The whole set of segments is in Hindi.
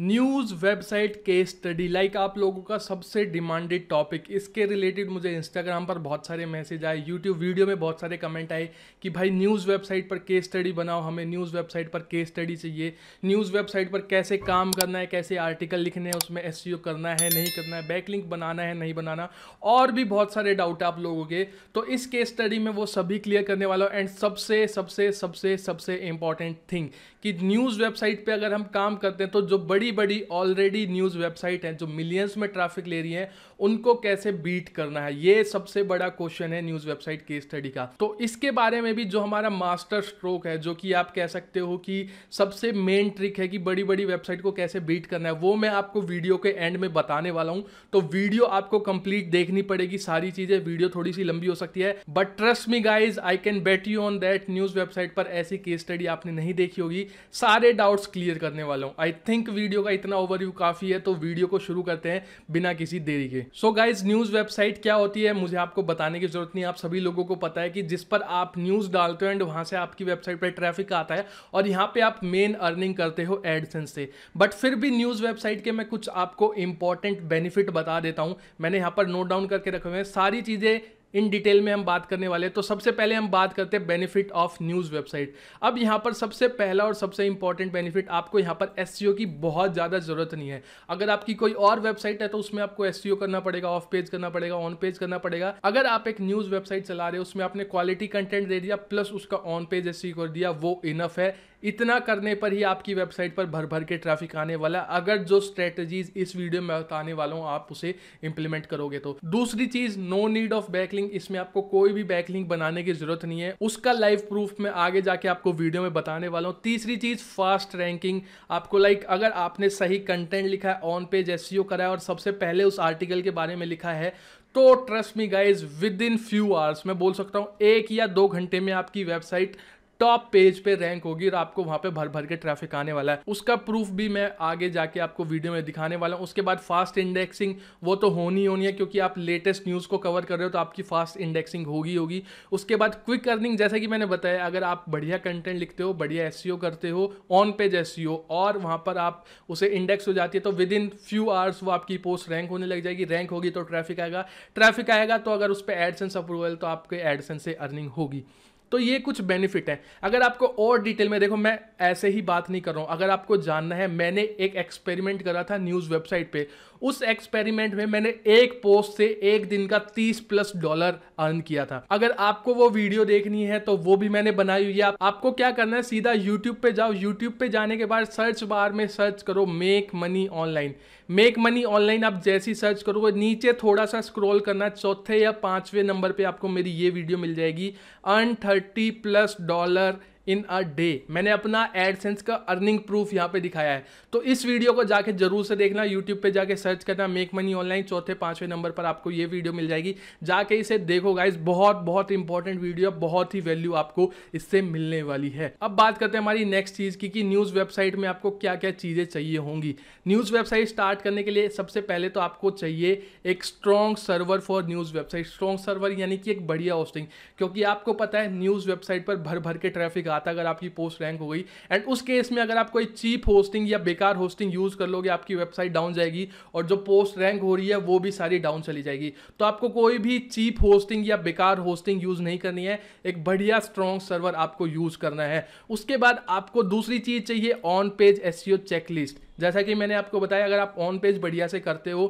न्यूज़ वेबसाइट के स्टडी लाइक आप लोगों का सबसे डिमांडेड टॉपिक इसके रिलेटेड मुझे इंस्टाग्राम पर बहुत सारे मैसेज आए यूट्यूब वीडियो में बहुत सारे कमेंट आए कि भाई न्यूज़ वेबसाइट पर केस स्टडी बनाओ हमें न्यूज़ वेबसाइट पर केस स्टडी चाहिए न्यूज़ वेबसाइट पर कैसे काम करना है कैसे आर्टिकल लिखने हैं उसमें एस करना है नहीं करना है बैकलिंक बनाना है नहीं बनाना और भी बहुत सारे डाउट आप लोगों के तो इस केस स्टडी में वो सभी क्लियर करने वाला हूँ एंड सबसे सबसे सबसे सबसे इंपॉर्टेंट थिंग कि न्यूज़ वेबसाइट पर अगर हम काम करते हैं तो जो बड़ी बड़ी बड़ी ऑलरेडी न्यूज़ वेबसाइट हैं जो मिलियंस में ट्रैफिक ले रही हैं उनको कैसे बीट करना है ये सबसे बड़ा क्वेश्चन है न्यूज़ वेबसाइट केस स्टडी का तो इसके बारे में भी जो हमारा मास्टर स्ट्रोक है जो कि आप कह सकते हो कि सबसे मेन ट्रिक है कि बड़ी बड़ी वेबसाइट को कैसे बीट करना है वो मैं आपको वीडियो के एंड में बताने वाला हूं तो वीडियो आपको कंप्लीट देखनी पड़ेगी सारी चीज़ें वीडियो थोड़ी सी लंबी हो सकती है but trust me guys I can bet you on that news website पर ऐसी केस स्टडी आपने नहीं देखी होगी सारे डाउट्स क्लियर करने वाला हूँ आई थिंक वीडियो का इतना ओवरव्यू काफ़ी है तो वीडियो को शुरू करते हैं बिना किसी देरी के सो गाइज न्यूज़ वेबसाइट क्या होती है मुझे आपको बताने की जरूरत नहीं आप सभी लोगों को पता है कि जिस पर आप न्यूज़ डालते हो एंड वहां से आपकी वेबसाइट पर ट्रैफिक आता है और यहाँ पे आप मेन अर्निंग करते हो एडसेंस से बट फिर भी न्यूज़ वेबसाइट के मैं कुछ आपको इंपॉर्टेंट बेनिफिट बता देता हूँ मैंने यहाँ पर नोट डाउन करके रखे हुए हैं सारी चीज़ें इन डिटेल में हम बात करने वाले हैं तो सबसे पहले हम बात करते हैं बेनिफिट ऑफ न्यूज़ वेबसाइट अब यहाँ पर सबसे पहला और सबसे इंपॉर्टेंट बेनिफिट आपको यहाँ पर एस e की बहुत ज़्यादा ज़रूरत नहीं है अगर आपकी कोई और वेबसाइट है तो उसमें आपको एस e करना पड़ेगा ऑफ पेज करना पड़ेगा ऑन पेज करना पड़ेगा अगर आप एक न्यूज़ वेबसाइट चला रहे हो उसमें आपने क्वालिटी कंटेंट दे दिया प्लस उसका ऑन पेज एस कर दिया वो इनफ है इतना करने पर ही आपकी वेबसाइट पर भर भर के ट्रैफिक आने वाला अगर जो स्ट्रेटजीज इस वीडियो में बताने वाला हूँ आप उसे इंप्लीमेंट करोगे तो दूसरी चीज नो नीड ऑफ बैकलिंग इसमें आपको कोई भी बैकलिंग बनाने की जरूरत नहीं है उसका लाइव प्रूफ में आगे जाके आपको वीडियो में बताने वाला हूँ तीसरी चीज फास्ट रैंकिंग आपको लाइक अगर आपने सही कंटेंट लिखा है ऑन पेज एस करा है और सबसे पहले उस आर्टिकल के बारे में लिखा है तो trust me guys within few hours मैं बोल सकता हूँ एक या दो घंटे में आपकी वेबसाइट टॉप पेज पे रैंक होगी और आपको वहाँ पे भर भर के ट्रैफिक आने वाला है उसका प्रूफ भी मैं आगे जाके आपको वीडियो में दिखाने वाला हूँ उसके बाद फास्ट इंडेक्सिंग वो तो होनी होनी है क्योंकि आप लेटेस्ट न्यूज़ को कवर कर रहे हो तो आपकी फास्ट इंडेक्सिंग होगी होगी उसके बाद क्विक अर्निंग जैसा कि मैंने बताया अगर आप बढ़िया कंटेंट लिखते हो बढ़िया एस e करते हो ऑन पेज एस और वहाँ पर आप उसे इंडेक्स हो जाती है तो विद इन फ्यू आवर्स वो आपकी पोस्ट रैंक होने लग जाएगी रैंक होगी तो ट्रैफिक आएगा ट्रैफिक आएगा तो अगर उस पर एडसेंस अप्रूवल तो आपके एडसेंस से अर्निंग होगी तो ये कुछ बेनिफिट हैं अगर आपको और डिटेल में देखो मैं ऐसे ही बात नहीं कर रहा हूँ अगर आपको जानना है मैंने एक एक्सपेरिमेंट करा था न्यूज़ वेबसाइट पर उस एक्सपेरिमेंट में मैंने एक पोस्ट से एक दिन का तीस प्लस डॉलर अर्न किया था अगर आपको वो वीडियो देखनी है तो वो भी मैंने बनाई हुई है आपको क्या करना है सीधा यूट्यूब पे जाओ यूट्यूब पे जाने के बाद सर्च बार में सर्च करो make money online make money online आप जैसी सर्च करोगे नीचे थोड़ा सा स्क्रॉल करना चौथे या पांचवें नंबर पे आपको मेरी ये वीडियो मिल जाएगी earn thirty plus dollar in a day मैंने अपना एडसेंस का अर्निंग प्रूफ यहाँ पे दिखाया है तो इस वीडियो को जाके जरूर से देखना यूट्यूब पे जाके सर्च करना मेक मनी ऑनलाइन चौथे पांचवें नंबर पर आपको ये वीडियो मिल जाएगी जाके इसे देखो गाइज बहुत बहुत इंपॉर्टेंट वीडियो बहुत ही वैल्यू आपको इससे मिलने वाली है अब बात करते हैं हमारी नेक्स्ट चीज की कि न्यूज वेबसाइट में आपको क्या क्या चीजें चाहिए होंगी न्यूज वेबसाइट स्टार्ट करने के लिए सबसे पहले तो आपको चाहिए एक strong server for news website strong server यानी कि एक बढ़िया होस्टिंग क्योंकि आपको पता है न्यूज वेबसाइट पर भर भर के ट्रैफिक आ आता अगर आपकी पोस्ट रैंक हो गई एंड उस केस में अगर आप कोई चीप होस्टिंग या बेकार होस्टिंग यूज़ कर लोगे आपकी वेबसाइट डाउन जाएगी और जो पोस्ट रैंक हो रही है वो भी सारी डाउन चली जाएगी तो आपको कोई भी चीप होस्टिंग या बेकार होस्टिंग यूज़ नहीं करनी है एक बढ़िया स्ट्रॉन्ग सर्वर आपको यूज़ करना है उसके बाद आपको दूसरी चीज़ चाहिए ऑन पेज एस चेकलिस्ट जैसा कि मैंने आपको बताया अगर आप ऑन पेज बढ़िया से करते हो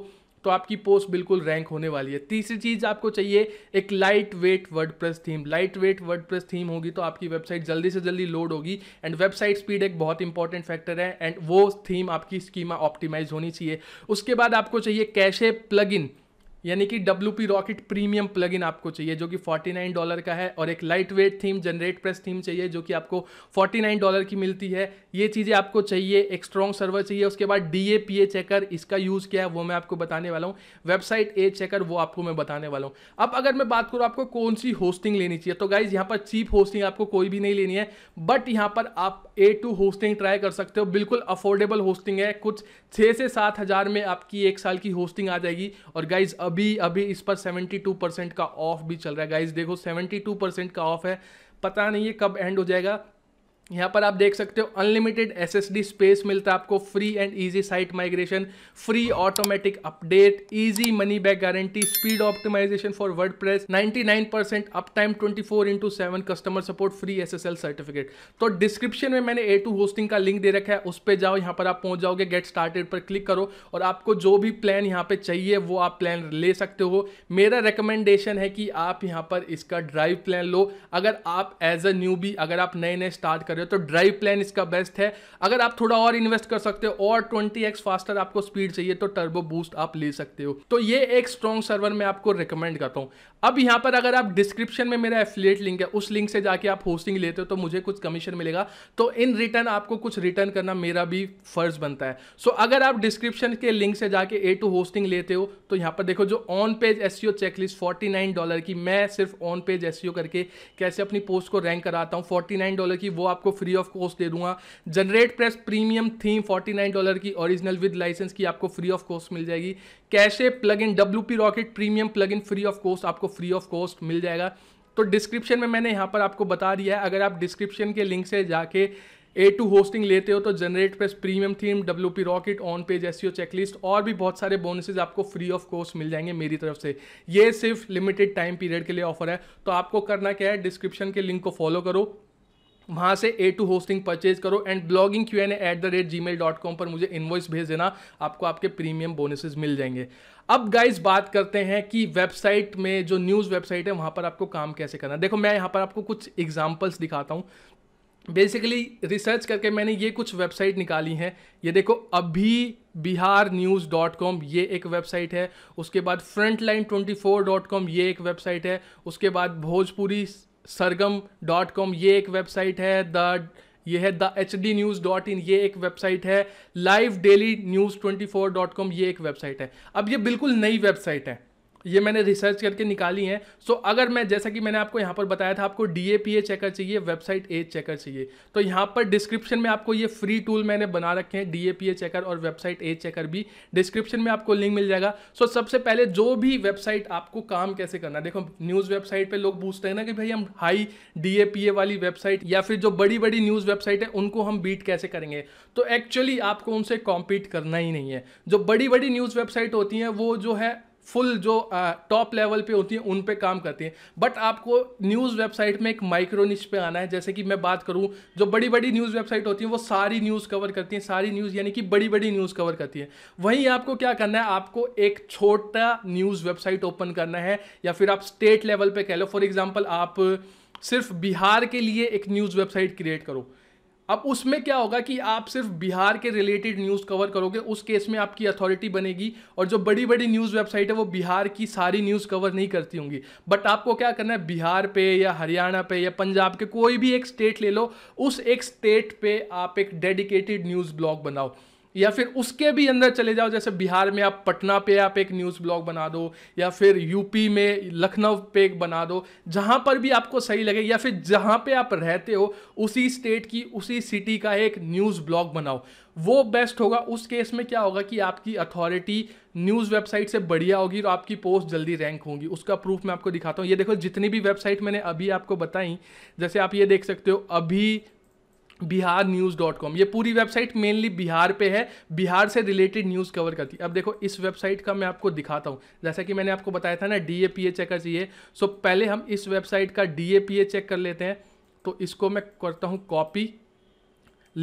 तो आपकी पोस्ट बिल्कुल रैंक होने वाली है तीसरी चीज़ आपको चाहिए एक lightweight word theme lightweight word theme होगी तो आपकी वेबसाइट जल्दी से जल्दी लोड होगी एंड वेबसाइट स्पीड एक बहुत इंपॉर्टेंट फैक्टर है एंड वो थीम आपकी स्कीमा ऑप्टिमाइज होनी चाहिए उसके बाद आपको चाहिए कैशे इन यानी कि W P rocket premium plugin आपको चाहिए जो कि फोर्टी नाइन डॉलर का है और एक lightweight theme GeneratePress theme चाहिए जो कि आपको फोर्टी नाइन डॉलर की मिलती है ये चीज़ें आपको चाहिए एक स्ट्रॉन्ग सर्वर चाहिए उसके बाद D A P A checker इसका यूज़ क्या है वो मैं आपको बताने वाला हूँ वेबसाइट ए चेकर वो आपको मैं बताने वाला हूँ अब अगर मैं बात करूँ आपको कौन सी होस्टिंग लेनी चाहिए तो गाइज यहाँ पर चीप होस्टिंग आपको कोई भी नहीं लेनी है बट यहाँ पर आप ए टू होस्टिंग ट्राई कर सकते हो बिल्कुल अफोर्डेबल होस्टिंग है कुछ छः से सात हज़ार में आपकी एक साल की होस्टिंग आ जाएगी और गाइज अभी अभी इस पर 72 परसेंट का ऑफ भी चल रहा है गाइज देखो 72 परसेंट का ऑफ है पता नहीं है कब एंड हो जाएगा यहाँ पर आप देख सकते हो अनलिमिटेड एसएसडी स्पेस मिलता है आपको free and easy site migration free automatic update easy money back guarantee speed optimisation for WordPress ninety nine percent uptime twenty four into seven customer support free S S L certificate तो डिस्क्रिप्शन में मैंने ए टू होस्टिंग का लिंक दे रखा है उस पर जाओ यहाँ पर आप पहुंच जाओगे गेट स्टार्टेड पर क्लिक करो और आपको जो भी प्लान यहाँ पे चाहिए वो आप प्लान ले सकते हो मेरा रिकमेंडेशन है कि आप यहाँ पर इसका ड्राइव प्लान लो अगर आप एज अ न्यू अगर आप नए नए स्टार्ट कर रहे हो तो ड्राइव प्लान इसका बेस्ट है अगर आप थोड़ा और इन्वेस्ट कर सकते हो और 20x फास्टर आपको स्पीड चाहिए तो टर्बो बूस्ट आप ले सकते हो तो ये एक स्ट्रॉन्ग सर्वर मैं आपको रिकमेंड करता हूँ अब यहाँ पर अगर आप डिस्क्रिप्शन में मेरा एफिलेट लिंक है उस लिंक से जाके आप होस्टिंग लेते हो तो मुझे कुछ कमीशन मिलेगा तो इन रिटर्न आपको कुछ रिटर्न करना मेरा भी फर्ज बनता है सो अगर आप डिस्क्रिप्शन के लिंक से जाके ए टू होस्टिंग लेते हो तो यहाँ पर देखो जो on page S checklist forty dollar की मैं सिर्फ ऑन पेज एस करके कैसे अपनी पोस्ट को रैंक कराता हूँ फोर्टी डॉलर की वो आपको आपको फ्री ऑफ कॉस्ट दे दूंगा GeneratePress premium theme 49 dollar की ओरिजिनल विद लाइसेंस की आपको फ्री ऑफ कॉस्ट मिल जाएगी cache plugin W P rocket premium plugin free of cost आपको फ्री ऑफ कॉस्ट मिल जाएगा तो डिस्क्रिप्शन में मैंने यहाँ पर आपको बता दिया है अगर आप डिस्क्रिप्शन के लिंक से जाके ए टू होस्टिंग लेते हो तो GeneratePress premium theme W P rocket on page S checklist और भी बहुत सारे बोनसेज आपको फ्री ऑफ कॉस्ट मिल जाएंगे मेरी तरफ से ये सिर्फ लिमिटेड टाइम पीरियड के लिए ऑफर है तो आपको करना क्या है डिस्क्रिप्शन के लिंक को फॉलो करो वहाँ से ए टू होस्टिंग परचेज करो and blogging Q N at the rate Gmail dot com पर मुझे इन्वॉइस भेज देना आपको आपके प्रीमियम बोनसेस मिल जाएंगे अब गाइज बात करते हैं कि वेबसाइट में जो न्यूज़ वेबसाइट है वहाँ पर आपको काम कैसे करना देखो मैं यहाँ पर आपको कुछ एग्जाम्पल्स दिखाता हूँ बेसिकली रिसर्च करके मैंने ये कुछ वेबसाइट निकाली हैं ये देखो अभी बिहार न्यूज़ डॉट कॉम ये एक वेबसाइट है उसके बाद front line twenty four dot com ये एक वेबसाइट है उसके बाद भोजपुरी सरगम डॉट कॉम ये एक वेबसाइट है द ये है the H D news dot in ये एक वेबसाइट है live daily news twenty four dot com ये एक वेबसाइट है अब ये बिल्कुल नई वेबसाइट है ये मैंने रिसर्च करके निकाली हैं सो so, अगर मैं जैसा कि मैंने आपको यहाँ पर बताया था आपको D A P A checker चाहिए वेबसाइट एज चेकर चाहिए तो यहाँ पर डिस्क्रिप्शन में आपको ये फ्री टूल मैंने बना रखे हैं D A P A checker और वेबसाइट एज चेकर भी डिस्क्रिप्शन में आपको लिंक मिल जाएगा सो so, सबसे पहले जो भी वेबसाइट आपको काम कैसे करना देखो न्यूज़ वेबसाइट पर लोग पूछते हैं ना कि भाई हम high D A P A वाली वेबसाइट या फिर जो बड़ी बड़ी न्यूज़ वेबसाइट है उनको हम बीट कैसे करेंगे तो एक्चुअली आपको उनसे कॉम्पीट करना ही नहीं है जो बड़ी बड़ी न्यूज़ वेबसाइट होती हैं वो जो है फुल जो टॉप लेवल पे होती हैं उन पे काम करती हैं बट आपको न्यूज़ वेबसाइट में एक माइक्रो निच पे आना है जैसे कि मैं बात करूँ जो बड़ी बड़ी न्यूज़ वेबसाइट होती हैं वो सारी न्यूज़ कवर करती हैं सारी न्यूज़ यानी कि बड़ी बड़ी न्यूज़ कवर करती हैं वहीं आपको क्या करना है आपको एक छोटा न्यूज़ वेबसाइट ओपन करना है या फिर आप स्टेट लेवल पर कह लो फॉर एग्ज़ाम्पल आप सिर्फ बिहार के लिए एक न्यूज़ वेबसाइट क्रिएट करो अब उसमें क्या होगा कि आप सिर्फ बिहार के रिलेटेड न्यूज़ कवर करोगे उस केस में आपकी अथॉरिटी बनेगी और जो बड़ी बड़ी न्यूज़ वेबसाइट है वो बिहार की सारी न्यूज़ कवर नहीं करती होंगी बट आपको क्या करना है बिहार पे या हरियाणा पे या पंजाब के कोई भी एक स्टेट ले लो उस एक स्टेट पे आप एक डेडिकेटेड न्यूज़ ब्लॉग बनाओ या फिर उसके भी अंदर चले जाओ जैसे बिहार में आप पटना पे आप एक न्यूज़ ब्लॉग बना दो या फिर यूपी में लखनऊ पे एक बना दो जहाँ पर भी आपको सही लगे या फिर जहाँ पे आप रहते हो उसी स्टेट की उसी सिटी का एक न्यूज़ ब्लॉग बनाओ वो बेस्ट होगा उस केस में क्या होगा कि आपकी अथॉरिटी न्यूज़ वेबसाइट से बढ़िया होगी और आपकी पोस्ट जल्दी रैंक होगी उसका प्रूफ मैं आपको दिखाता हूँ ये देखो जितनी भी वेबसाइट मैंने अभी आपको बताई जैसे आप ये देख सकते हो अभी बिहार न्यूज़ डॉट कॉम ये पूरी वेबसाइट मेनली बिहार पे है बिहार से रिलेटेड न्यूज़ कवर करती है अब देखो इस वेबसाइट का मैं आपको दिखाता हूँ जैसा कि मैंने आपको बताया था ना D A P A check चाहिए सो पहले हम इस वेबसाइट का D A P A check कर लेते हैं तो इसको मैं करता हूँ कॉपी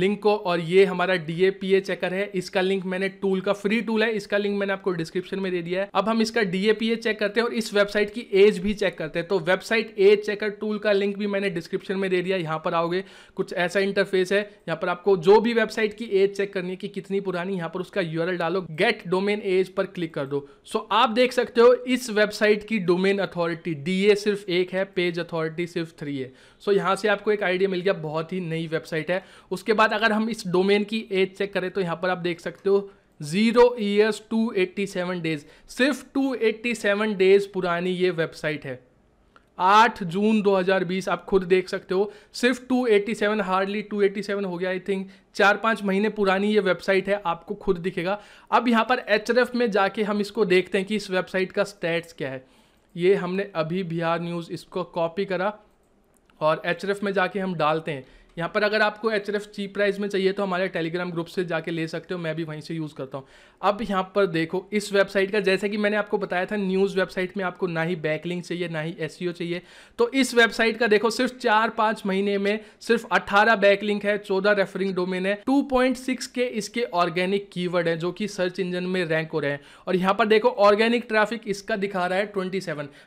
लिंक को और ये हमारा डीएपीए चेकर है इसका लिंक मैंने टूल का फ्री टूल है इसका लिंक मैंने आपको डिस्क्रिप्शन में दे दिया है अब हम इसका डीएपीए चेक करते हैं और इस वेबसाइट की एज भी चेक करते हैं तो वेबसाइट एज चेकर टूल का लिंक भी मैंने डिस्क्रिप्शन में दे दिया यहाँ पर आओगे कुछ ऐसा इंटरफेस है यहाँ पर आपको जो भी वेबसाइट की एज चेक करनी है कि कितनी पुरानी यहाँ पर उसका यूर डालो गेट डोमेन एज पर क्लिक कर दो सो आप देख सकते हो इस वेबसाइट की डोमेन अथॉरिटी डीए सिर्फ एक है पेज अथॉरिटी सिर्फ थ्री है सो so, यहाँ से आपको एक आइडिया मिल गया बहुत ही नई वेबसाइट है उसके बाद अगर हम इस डोमेन की एज चेक करें तो यहाँ पर आप देख सकते हो zero years two eighty seven days सिर्फ टू एट्टी सेवन डेज पुरानी ये वेबसाइट है आठ जून 2020 आप खुद देख सकते हो सिर्फ 287 हार्डली 287 हो गया आई थिंक चार पाँच महीने पुरानी ये वेबसाइट है आपको खुद दिखेगा अब यहाँ पर एच में जाके हम इसको देखते हैं कि इस वेबसाइट का स्टैट्स क्या है ये हमने अभी बिहार न्यूज़ इसको कॉपी करा और एच में जाके हम डालते हैं यहाँ पर अगर आपको एच चीप प्राइस में चाहिए तो हमारे टेलीग्राम ग्रुप से जाके ले सकते हो मैं भी वहीं से यूज़ करता हूँ अब यहाँ पर देखो इस वेबसाइट का जैसे कि मैंने आपको बताया था न्यूज़ वेबसाइट में आपको ना ही बैकलिंग चाहिए ना ही एस e चाहिए तो इस वेबसाइट का देखो सिर्फ चार पाँच महीने में सिर्फ अट्ठारह बैकलिंक है चौदह रेफरिंग डोमेन है टू के इसके ऑर्गेनिक कीवर्ड है जो कि सर्च इंजन में रैंक हो रहे हैं और यहाँ पर देखो ऑर्गेनिक ट्रैफिक इसका दिखा रहा है ट्वेंटी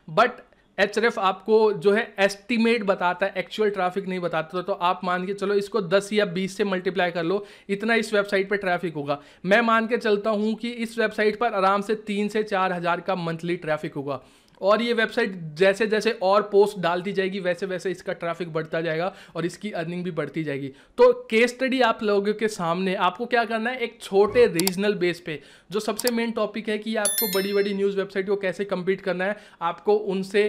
बट एच आपको जो है एस्टिमेट बताता है एक्चुअल ट्रैफिक नहीं बताता तो, तो आप मान के चलो इसको 10 या 20 से मल्टीप्लाई कर लो इतना इस वेबसाइट पर ट्रैफिक होगा मैं मान के चलता हूँ कि इस वेबसाइट पर आराम से तीन से चार हज़ार का मंथली ट्रैफिक होगा और ये वेबसाइट जैसे जैसे और पोस्ट डालती जाएगी वैसे वैसे इसका ट्रैफिक बढ़ता जाएगा और इसकी अर्निंग भी बढ़ती जाएगी तो केस स्टडी आप लोगों के सामने आपको क्या करना है एक छोटे रीजनल बेस पे जो सबसे मेन टॉपिक है कि आपको बड़ी बड़ी न्यूज़ वेबसाइट को कैसे कम्पीट करना है आपको उनसे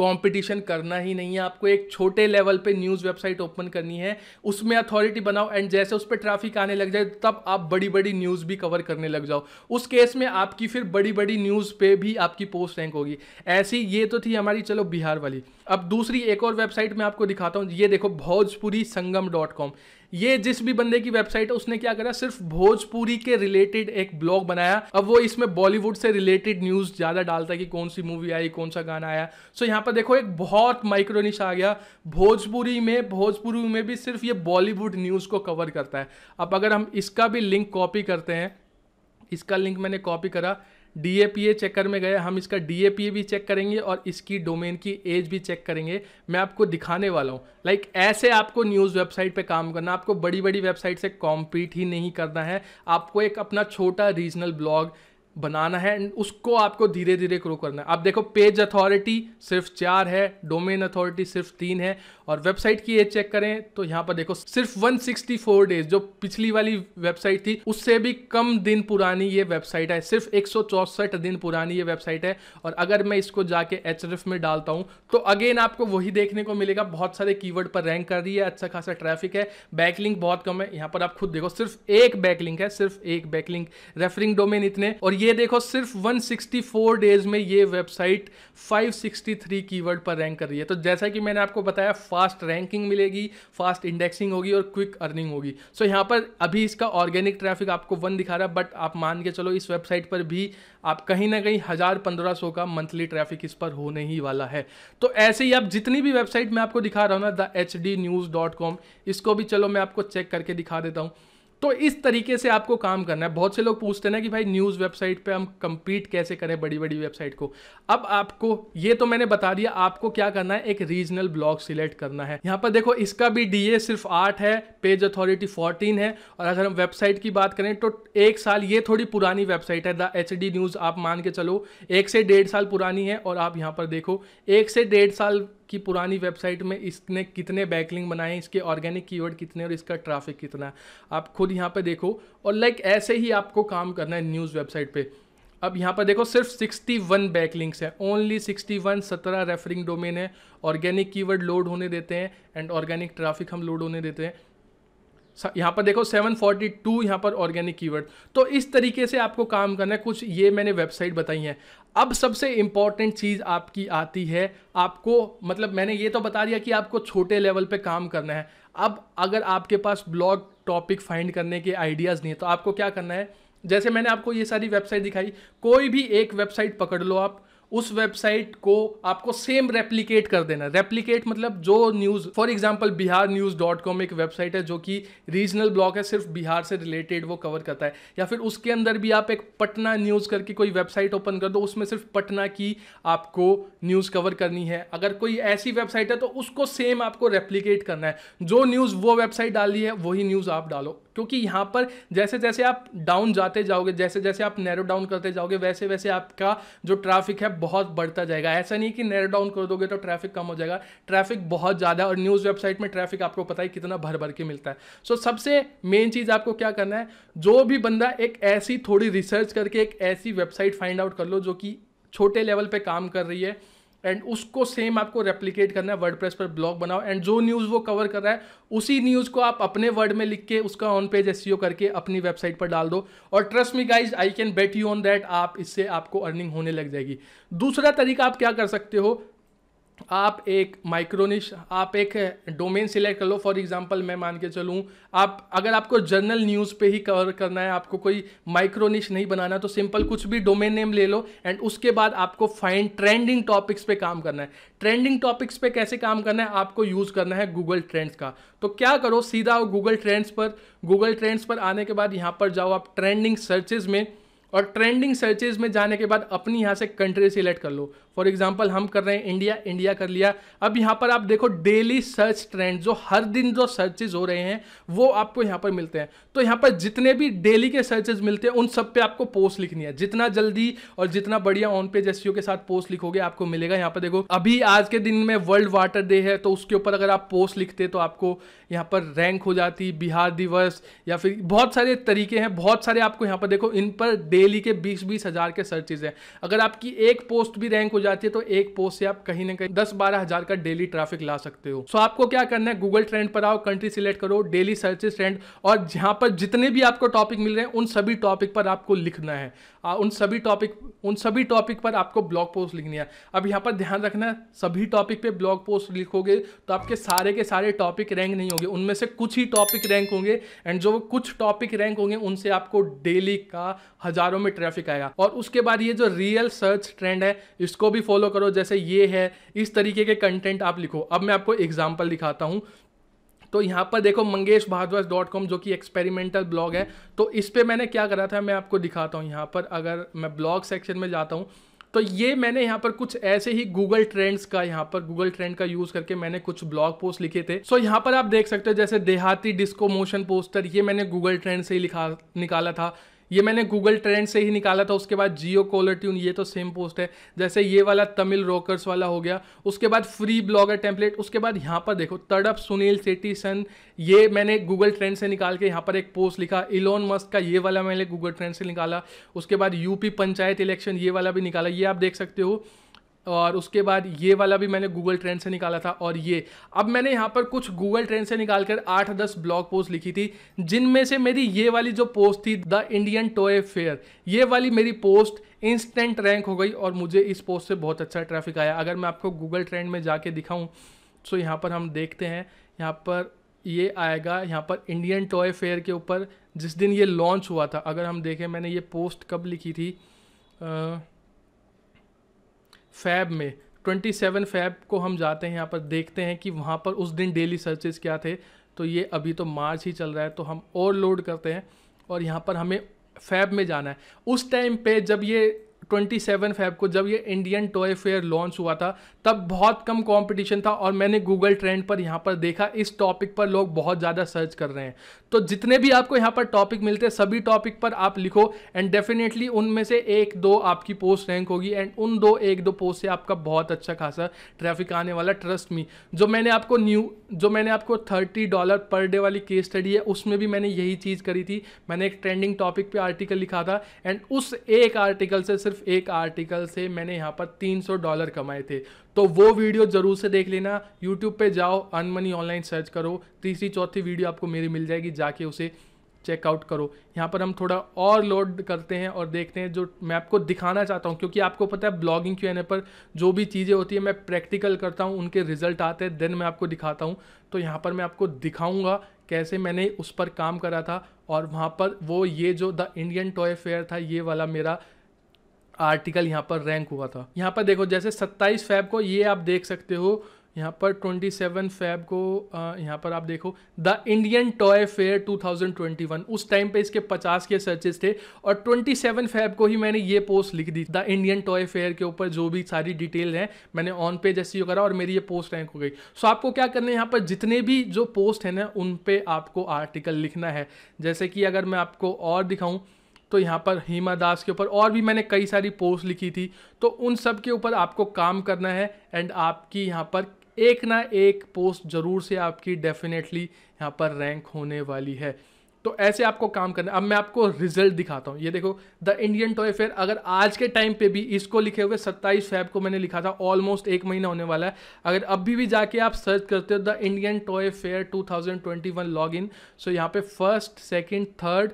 कंपटीशन करना ही नहीं है आपको एक छोटे लेवल पे न्यूज़ वेबसाइट ओपन करनी है उसमें अथॉरिटी बनाओ एंड जैसे उस पर ट्रैफिक आने लग जाए तब आप बड़ी बड़ी न्यूज़ भी कवर करने लग जाओ उस केस में आपकी फिर बड़ी बड़ी न्यूज़ पे भी आपकी पोस्ट रैंक होगी ऐसी ये तो थी हमारी चलो बिहार वाली अब दूसरी एक और वेबसाइट मैं आपको दिखाता हूँ ये देखो भोजपुरी संगम डॉट कॉम ये जिस भी बंदे की वेबसाइट है उसने क्या करा सिर्फ भोजपुरी के रिलेटेड एक ब्लॉग बनाया अब वो इसमें बॉलीवुड से रिलेटेड न्यूज ज्यादा डालता है कि कौन सी मूवी आई कौन सा गाना आया सो यहाँ पर देखो एक बहुत माइक्रोनिश आ गया भोजपुरी में भोजपुरी में भी सिर्फ ये बॉलीवुड न्यूज को कवर करता है अब अगर हम इसका भी लिंक कॉपी करते हैं इसका लिंक मैंने कॉपी करा डी चेकर में गए हम इसका डी भी चेक करेंगे और इसकी डोमेन की एज भी चेक करेंगे मैं आपको दिखाने वाला हूँ लाइक like, ऐसे आपको न्यूज़ वेबसाइट पे काम करना आपको बड़ी बड़ी वेबसाइट से कॉम्पीट ही नहीं करना है आपको एक अपना छोटा रीजनल ब्लॉग बनाना है एंड उसको आपको धीरे धीरे ग्रो करना है आप देखो पेज अथॉरिटी सिर्फ चार है डोमेन अथॉरिटी सिर्फ तीन है और वेबसाइट की ये चेक करें तो यहाँ पर देखो सिर्फ 164 डेज जो पिछली वाली वेबसाइट थी उससे भी कम दिन पुरानी ये वेबसाइट है सिर्फ एक दिन पुरानी ये वेबसाइट है और अगर मैं इसको जाके एच में डालता हूँ तो अगेन आपको वही देखने को मिलेगा बहुत सारे कीवर्ड पर रैंक कर रही है अच्छा खासा ट्रैफिक है बैकलिंक बहुत कम है यहाँ पर आप खुद देखो सिर्फ एक बैकलिंक है सिर्फ एक बैकलिंक रेफरिंग डोमेन इतने और ये देखो सिर्फ 164 डेज में ये वेबसाइट 563 कीवर्ड पर रैंक कर रही है तो जैसा कि मैंने आपको बताया फास्ट रैंकिंग मिलेगी फास्ट इंडेक्सिंग होगी और क्विक अर्निंग होगी सो so यहाँ पर अभी इसका ऑर्गेनिक ट्रैफिक आपको वन दिखा रहा है बट आप मान के चलो इस वेबसाइट पर भी आप कहीं ना कहीं हज़ार पंद्रह सौ का मंथली ट्रैफिक इस पर होने ही वाला है तो ऐसे ही आप जितनी भी वेबसाइट मैं आपको दिखा रहा हूँ ना the H D news dot com इसको भी चलो मैं आपको चेक करके दिखा देता हूँ तो इस तरीके से आपको काम करना है बहुत से लोग पूछते हैं ना कि भाई न्यूज़ वेबसाइट पे हम कंपीट कैसे करें बड़ी बड़ी वेबसाइट को अब आपको ये तो मैंने बता दिया आपको क्या करना है एक रीजनल ब्लॉग सिलेक्ट करना है यहाँ पर देखो इसका भी डी सिर्फ आठ है पेज अथॉरिटी फोर्टीन है और अगर हम वेबसाइट की बात करें तो एक साल ये थोड़ी पुरानी वेबसाइट है द एच न्यूज़ आप मान के चलो एक से डेढ़ साल पुरानी है और आप यहाँ पर देखो एक से डेढ़ साल कि पुरानी वेबसाइट में इसने कितने बैकलिंग बनाए इसके ऑर्गेनिक कीवर्ड कितने और इसका ट्रैफिक कितना है आप खुद यहाँ पर देखो और लाइक ऐसे ही आपको काम करना है न्यूज़ वेबसाइट पर अब यहाँ पर देखो सिर्फ 61 बैकलिंग्स हैं ओनली 61 सत्रह रेफरिंग डोमेन है ऑर्गेनिक कीवर्ड लोड होने देते हैं एंड ऑर्गेनिक ट्रैफिक हम लोड होने देते हैं यहाँ पर देखो 742 यहाँ पर ऑर्गेनिक कीवर्ड तो इस तरीके से आपको काम करना है कुछ ये मैंने वेबसाइट बताई है अब सबसे इम्पॉर्टेंट चीज़ आपकी आती है आपको मतलब मैंने ये तो बता दिया कि आपको छोटे लेवल पे काम करना है अब अगर आपके पास ब्लॉग टॉपिक फाइंड करने के आइडियाज़ नहीं है तो आपको क्या करना है जैसे मैंने आपको ये सारी वेबसाइट दिखाई कोई भी एक वेबसाइट पकड़ लो आप उस वेबसाइट को आपको सेम रेप्लीकेट कर देना रेप्लीकेट मतलब जो news for example Bihar news dot com एक वेबसाइट है जो कि रीजनल ब्लॉक है सिर्फ बिहार से रिलेटेड वो कवर करता है या फिर उसके अंदर भी आप एक पटना न्यूज़ करके कोई वेबसाइट ओपन कर दो उसमें सिर्फ पटना की आपको न्यूज़ कवर करनी है अगर कोई ऐसी वेबसाइट है तो उसको सेम आपको रेप्लीकेट करना है जो न्यूज़ वो वेबसाइट डाली है वही न्यूज़ आप डालो क्योंकि यहाँ पर जैसे जैसे आप डाउन जाते जाओगे जैसे जैसे आप नैरो डाउन करते जाओगे वैसे वैसे आपका जो ट्रैफिक है बहुत बढ़ता जाएगा ऐसा नहीं कि नेर डाउन कर दोगे तो ट्रैफिक कम हो जाएगा ट्रैफिक बहुत ज़्यादा और न्यूज़ वेबसाइट में ट्रैफिक आपको पता है कितना भर भर के मिलता है सो so, सबसे मेन चीज़ आपको क्या करना है जो भी बंदा एक ऐसी थोड़ी रिसर्च करके एक ऐसी वेबसाइट फाइंड आउट कर लो जो कि छोटे लेवल पे काम कर रही है एंड उसको सेम आपको रेप्लीकेट करना है वर्ड प्रेस पर ब्लॉग बनाओ एंड जो न्यूज़ वो कवर कर रहा है उसी न्यूज़ को आप अपने वर्ड में लिख के उसका ऑन पेज एस करके अपनी वेबसाइट पर डाल दो और trust me guys I can bet you on that आप इससे आपको अर्निंग होने लग जाएगी दूसरा तरीका आप क्या कर सकते हो आप एक माइक्रोनिश आप एक डोमेन सिलेक्ट कर लो फॉर एग्जांपल मैं मान के चलूँ आप अगर आपको जर्नल न्यूज़ पे ही कवर करना है आपको कोई माइक्रोनिश नहीं बनाना तो सिंपल कुछ भी डोमेन नेम ले लो एंड उसके बाद आपको फाइंड ट्रेंडिंग टॉपिक्स पे काम करना है ट्रेंडिंग टॉपिक्स पे कैसे काम करना है आपको यूज़ करना है गूगल ट्रेंड्स का तो क्या करो सीधा गूगल ट्रेंड्स पर गूगल ट्रेंड्स पर आने के बाद यहाँ पर जाओ आप ट्रेंडिंग सर्चेज में और ट्रेंडिंग सर्चेज में जाने के बाद अपनी यहाँ से कंट्री सिलेक्ट कर लो फॉर एग्जाम्पल हम कर रहे हैं इंडिया इंडिया कर लिया अब यहाँ पर आप देखो डेली सर्च ट्रेंड जो हर दिन जो सर्चेज हो रहे हैं वो आपको यहाँ पर मिलते हैं तो यहाँ पर जितने भी डेली के सर्चेज मिलते हैं उन सब पे आपको पोस्ट लिखनी है जितना जल्दी और जितना बढ़िया ऑन पेज एस के साथ पोस्ट लिखोगे आपको मिलेगा यहाँ पर देखो अभी आज के दिन में वर्ल्ड वाटर डे है तो उसके ऊपर अगर आप पोस्ट लिखते तो आपको यहाँ पर रैंक हो जाती बिहार दिवस या फिर बहुत सारे तरीके हैं बहुत सारे आपको यहाँ पर देखो इन पर डेली के बीस बीस हजार के सर्चेज हैं अगर आपकी एक पोस्ट भी रैंक हो जाती है तो एक पोस्ट से आप कहीं ना कहीं दस बारह हजार का डेली ट्रैफिक ला सकते हो सो आपको क्या करना है गूगल ट्रेंड पर आओ कंट्री सिलेक्ट करो डेली सर्चेस ट्रेंड और जहां पर जितने भी आपको टॉपिक मिल रहे हैं उन सभी टॉपिक पर आपको लिखना है आ, उन सभी टॉपिक उन सभी टॉपिक पर आपको ब्लॉग पोस्ट लिखनी है अब यहाँ पर ध्यान रखना है सभी टॉपिक पे ब्लॉग पोस्ट लिखोगे तो आपके सारे के सारे टॉपिक रैंक नहीं होंगे उनमें से कुछ ही टॉपिक रैंक होंगे एंड जो कुछ टॉपिक रैंक होंगे उनसे आपको डेली का हजारों में ट्रैफिक आएगा और उसके बाद ये जो रियल सर्च ट्रेंड है इसको भी फॉलो करो जैसे ये है इस तरीके के कंटेंट आप लिखो अब मैं आपको एग्जाम्पल दिखाता हूँ तो यहाँ पर देखो मंगेश भारद्वाज डॉट कॉम जो कि एक्सपेरिमेंटल ब्लॉग है तो इस पर मैंने क्या करा था मैं आपको दिखाता हूँ यहाँ पर अगर मैं ब्लॉग सेक्शन में जाता हूँ तो ये मैंने यहाँ पर कुछ ऐसे ही गूगल ट्रेंड्स का यहाँ पर गूगल ट्रेंड का यूज करके मैंने कुछ ब्लॉग पोस्ट लिखे थे सो so, यहाँ पर आप देख सकते हो जैसे देहाती डिस्को मोशन पोस्टर ये मैंने गूगल ट्रेंड से ही लिखा निकाला था ये मैंने गूगल ट्रेंड से ही निकाला था उसके बाद जियो कॉलर ट्यून ये तो सेम पोस्ट है जैसे ये वाला तमिल रॉकर्स वाला हो गया उसके बाद फ्री ब्लॉगर टेम्पलेट उसके बाद यहाँ पर देखो तड़प सुनील सेटी सन ये मैंने गूगल ट्रेंड से निकाल के यहाँ पर एक पोस्ट लिखा इलोन मस्क का ये वाला मैंने गूगल ट्रेंड से निकाला उसके बाद यूपी पंचायत इलेक्शन ये वाला भी निकाला ये आप देख सकते हो और उसके बाद ये वाला भी मैंने गूगल ट्रेंड से निकाला था और ये अब मैंने यहाँ पर कुछ गूगल ट्रेंड से निकाल कर आठ दस ब्लॉग पोस्ट लिखी थी जिनमें से मेरी ये वाली जो पोस्ट थी द इंडियन टॉय फेयर ये वाली मेरी पोस्ट इंस्टेंट रैंक हो गई और मुझे इस पोस्ट से बहुत अच्छा ट्रैफिक आया अगर मैं आपको गूगल ट्रेंड में जाके दिखाऊँ सो तो यहाँ पर हम देखते हैं यहाँ पर ये आएगा यहाँ पर इंडियन टॉय फेयर के ऊपर जिस दिन ये लॉन्च हुआ था अगर हम देखें मैंने ये पोस्ट कब लिखी थी आ, फैब में 27 फैब को हम जाते हैं यहाँ पर देखते हैं कि वहाँ पर उस दिन डेली सर्चेज क्या थे तो ये अभी तो मार्च ही चल रहा है तो हम और लोड करते हैं और यहाँ पर हमें फैब में जाना है उस टाइम पे जब ये 27 फैब को जब ये इंडियन टॉय फेयर लॉन्च हुआ था तब बहुत कम कंपटीशन था और मैंने गूगल ट्रेंड पर यहाँ पर देखा इस टॉपिक पर लोग बहुत ज़्यादा सर्च कर रहे हैं तो जितने भी आपको यहाँ पर टॉपिक मिलते हैं सभी टॉपिक पर आप लिखो एंड डेफिनेटली उनमें से एक दो आपकी पोस्ट रैंक होगी एंड उन दो एक दो पोस्ट से आपका बहुत अच्छा खासा ट्रैफिक आने वाला ट्रस्ट मी जो मैंने आपको न्यू जो मैंने आपको थर्टी डॉलर पर डे वाली केस स्टडी है उसमें भी मैंने यही चीज़ करी थी मैंने एक ट्रेंडिंग टॉपिक पर आर्टिकल लिखा था एंड उस एक आर्टिकल से सिर्फ सिर्फ एक आर्टिकल से मैंने यहाँ पर 300 डॉलर कमाए थे तो वो वीडियो ज़रूर से देख लेना यूट्यूब पे जाओ अनमनी ऑनलाइन सर्च करो तीसरी चौथी वीडियो आपको मेरी मिल जाएगी जाके उसे चेकआउट करो यहाँ पर हम थोड़ा और लोड करते हैं और देखते हैं जो मैं आपको दिखाना चाहता हूँ क्योंकि आपको पता है ब्लॉगिंग क्यों पर जो भी चीज़ें होती है मैं प्रैक्टिकल करता हूँ उनके रिजल्ट आते हैं देन मैं आपको दिखाता हूँ तो यहाँ पर मैं आपको दिखाऊंगा कैसे मैंने उस पर काम करा था और वहाँ पर वो ये जो द इंडियन टॉय फेयर था ये वाला मेरा आर्टिकल यहाँ पर रैंक हुआ था यहाँ पर देखो जैसे 27 फैब को ये आप देख सकते हो यहाँ पर 27 फैब को यहाँ पर आप देखो द इंडियन टॉय फेयर 2021 उस टाइम पे इसके 50 के सर्चेस थे और 27 फैब को ही मैंने ये पोस्ट लिख दी द इंडियन टॉय फेयर के ऊपर जो भी सारी डिटेल है मैंने ऑन पेज ऐसी करा और मेरी ये पोस्ट रैंक हो गई सो आपको क्या करना है यहाँ पर जितने भी जो पोस्ट है ना उन पर आपको आर्टिकल लिखना है जैसे कि अगर मैं आपको और दिखाऊँ तो यहाँ पर हेमा दास के ऊपर और भी मैंने कई सारी पोस्ट लिखी थी तो उन सब के ऊपर आपको काम करना है एंड आपकी यहाँ पर एक ना एक पोस्ट ज़रूर से आपकी डेफिनेटली यहाँ पर रैंक होने वाली है तो ऐसे आपको काम करना अब मैं आपको रिजल्ट दिखाता हूँ ये देखो द इंडियन टॉय फेयर अगर आज के टाइम पे भी इसको लिखे हुए 27 फैब को मैंने लिखा था ऑलमोस्ट एक महीना होने वाला है अगर अभी भी जाके आप सर्च करते हो the Indian toy fair 2021 log in so यहाँ पे फर्स्ट सेकेंड थर्ड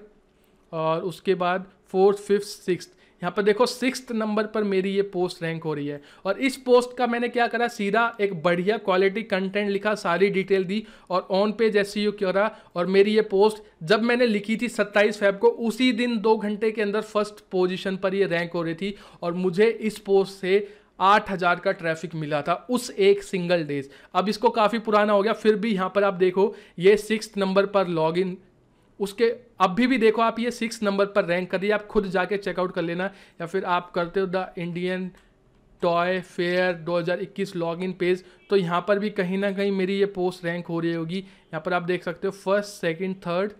और उसके बाद फोर्थ फिफ्थ सिक्स यहाँ पर देखो सिक्स नंबर पर मेरी ये पोस्ट रैंक हो रही है और इस पोस्ट का मैंने क्या करा सीधा एक बढ़िया क्वालिटी कंटेंट लिखा सारी डिटेल दी और ऑन पेज एस सी करा और मेरी ये पोस्ट जब मैंने लिखी थी 27 फेब को उसी दिन दो घंटे के अंदर फर्स्ट पोजीशन पर ये रैंक हो रही थी और मुझे इस पोस्ट से आठ हज़ार का ट्रैफिक मिला था उस एक सिंगल डेज अब इसको काफ़ी पुराना हो गया फिर भी यहाँ पर आप देखो ये सिक्स नंबर पर लॉग उसके अभी भी देखो आप ये सिक्स नंबर पर रैंक कर रही है आप खुद जाके चेकआउट कर लेना या फिर आप करते हो the Indian toy fair 2021 login page तो यहाँ पर भी कहीं ना कहीं मेरी ये पोस्ट रैंक हो रही होगी यहाँ पर आप देख सकते हो first second third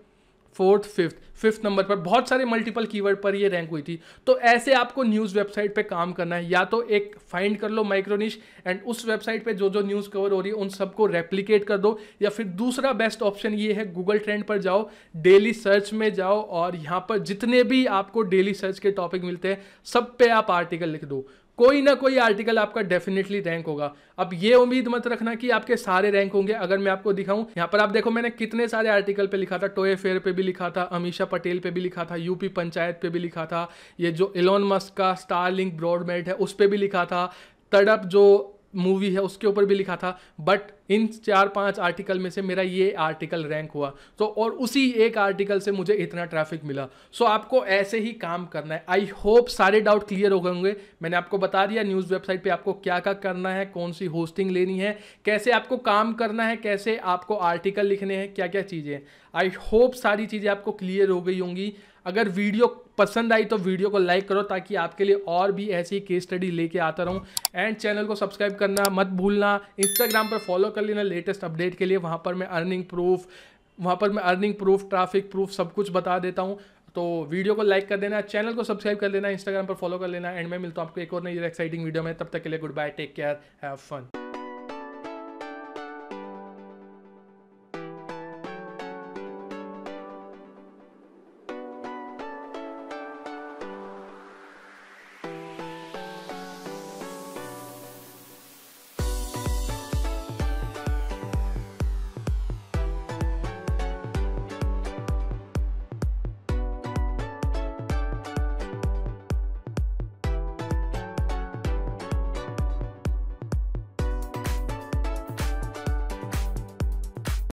fourth fifth fifth number पर बहुत सारे मल्टीपल कीवर्ड पर ये रैंक हुई थी तो ऐसे आपको न्यूज़ वेबसाइट पे काम करना है या तो एक फाइंड कर लो माइक्रोनिश एंड उस वेबसाइट पे जो जो न्यूज़ कवर हो रही है उन सबको रेप्लीकेट कर दो या फिर दूसरा बेस्ट ऑप्शन ये है गूगल ट्रेंड पर जाओ डेली सर्च में जाओ और यहाँ पर जितने भी आपको डेली सर्च के टॉपिक मिलते हैं सब पे आप आर्टिकल लिख दो कोई ना कोई आर्टिकल आपका डेफिनेटली रैंक होगा अब ये उम्मीद मत रखना कि आपके सारे रैंक होंगे अगर मैं आपको दिखाऊं यहाँ पर आप देखो मैंने कितने सारे आर्टिकल पे लिखा था टोए फेयर पे भी लिखा था अमीशा पटेल पे भी लिखा था यूपी पंचायत पे भी लिखा था ये जो इलोन मस्क का स्टार लिंक ब्रॉडबैंड है उस पर भी लिखा था तड़प जो मूवी है उसके ऊपर भी लिखा था बट इन चार पांच आर्टिकल में से मेरा ये आर्टिकल रैंक हुआ तो और उसी एक आर्टिकल से मुझे इतना ट्रैफिक मिला सो so, आपको ऐसे ही काम करना है आई होप सारे डाउट क्लियर हो गए होंगे मैंने आपको बता दिया न्यूज़ वेबसाइट पे आपको क्या क्या करना है कौन सी होस्टिंग लेनी है कैसे आपको काम करना है कैसे आपको आर्टिकल लिखने हैं क्या क्या चीज़ें आई होप सारी चीज़ें आपको क्लियर हो गई होंगी अगर वीडियो पसंद आई तो वीडियो को लाइक करो ताकि आपके लिए और भी ऐसी केस स्टडी लेके आता रहूँ एंड चैनल को सब्सक्राइब करना मत भूलना इंस्टाग्राम पर फॉलो कर लेना लेटेस्ट अपडेट के लिए वहाँ पर मैं अर्निंग प्रूफ वहाँ पर मैं अर्निंग प्रूफ ट्रैफिक प्रूफ सब कुछ बता देता हूँ तो वीडियो को लाइक कर देना चैनल को सब्सक्राइब कर देना इंस्टाग्राम पर फॉलो कर लेना एंड मैं मिलता हूँ आपको एक और नई एक्साइटिंग वीडियो में तब तक के लिए goodbye take care have fun